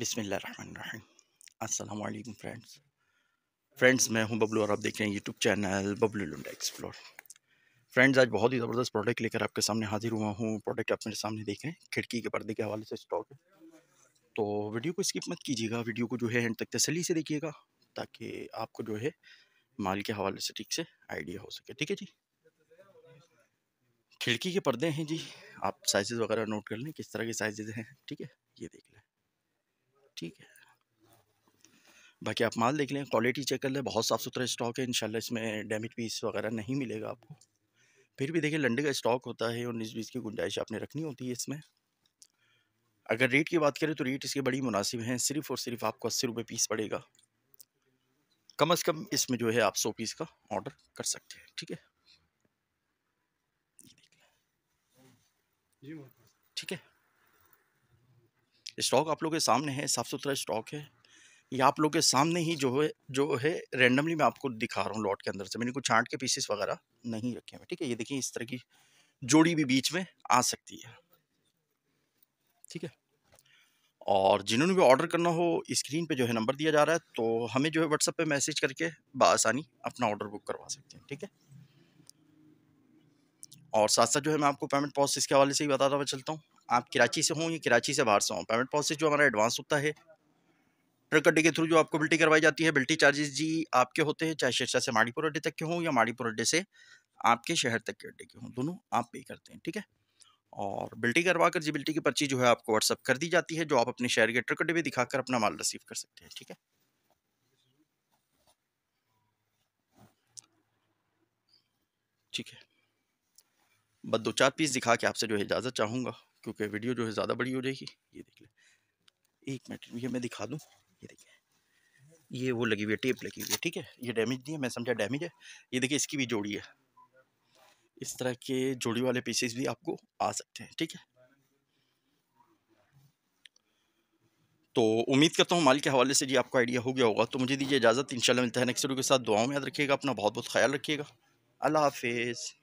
बिसमीम असलकम friends friends मैं हूं बबलू और आप देख रहे हैं YouTube channel Bablu Lunda explore friends आज बहुत ही ज़बरदस्त प्रोडक्ट लेकर आपके सामने हाजिर हुआ हूं प्रोडक्ट आप मेरे सामने देख रहे हैं खिड़की के पर्दे के हवाले से स्टॉक है तो वीडियो को स्किप मत कीजिएगा वीडियो को जो है एंड तक तसली से देखिएगा ताकि आपको जो है माल के हवाले से ठीक से आइडिया हो सके ठीक है जी खिड़की के पर्दे हैं जी आप साइज़ वगैरह नोट कर लें किस तरह के साइज़ हैं ठीक है ये देख लें ठीक है बाकी आप माल देख लें क्वालिटी चेक कर लें बहुत साफ़ सुथरा स्टॉक है इनशाला इसमें डैमेज पीस वगैरह नहीं मिलेगा आपको फिर भी देखिए लंडे का स्टॉक होता है उन्नीस बीस की गुंजाइश आपने रखनी होती है इसमें अगर रेट की बात करें तो रेट इसके बड़ी मुनासिब हैं सिर्फ़ और सिर्फ आपको अस्सी रुपये पीस पड़ेगा कम अज़ कम इसमें जो है आप सौ पीस का ऑर्डर कर सकते हैं ठीक है ठीक है स्टॉक आप लोग के सामने है साफ़ सुथरा स्टॉक है ये आप लोग के सामने ही जो है जो है रेंडमली मैं आपको दिखा रहा हूँ लॉट के अंदर से मैंने कुछ छाँट के पीसेस वगैरह नहीं रखे हुए ठीक है ये देखिए इस तरह की जोड़ी भी बीच में आ सकती है ठीक है और जिन्होंने भी ऑर्डर करना हो स्क्रीन पे जो है नंबर दिया जा रहा है तो हमें जो है व्हाट्सएप पे मैसेज करके बसानी अपना ऑर्डर बुक करवा सकते हैं ठीक है और साथ साथ जो है मैं आपको पेमेंट प्रोसेस के हवाले से ही बताता हुआ चलता हूँ आप कराची से हों या कराची से बाहर से हों पेमेंट प्रोसेस जो हमारा एडवांस होता है ट्रक अड्डे के थ्रू जो आपको बिल्टी करवाई जाती है बिल्टी चार्जेस जी आपके होते हैं चाहे शेरशाह से माड़ीपुर अड्डे तक के हों या माड़ीपुर अड्डे से आपके शहर तक के अड्डे के हों दोनों आप पे करते हैं ठीक है और बिल्टी करवा कर जी बिल्टी की पर्ची जो है आपको व्हाट्सअप कर दी जाती है जो आप अपने शहर के ट्रक अड्डे पर दिखाकर अपना माल रिसीव कर सकते हैं ठीक है ठीक है बस दो चार पीस दिखा के आपसे जो है इजाज़त चाहूँगा क्योंकि वीडियो जो है ज़्यादा बड़ी हो जाएगी ये देख लें एक मिनट ये मैं दिखा दूँ ये देखिए ये वो लगी हुई है टेप लगी हुई है ठीक है ये डैमेज नहीं है मैं समझा डैमेज है ये देखिए इसकी भी जोड़ी है इस तरह के जोड़ी वाले पीसेस भी आपको आ सकते हैं ठीक है तो उम्मीद करता हूँ माल के हवाले से जी आपको आइडिया हो गया होगा तो मुझे दीजिए इजाज़त इंशाल्लाह मिलता है नेक्स्ट वीडियो के साथ दुआओं में याद रखिएगा अपना बहुत बहुत ख्याल रखिएगा अल्लाह हाफिज़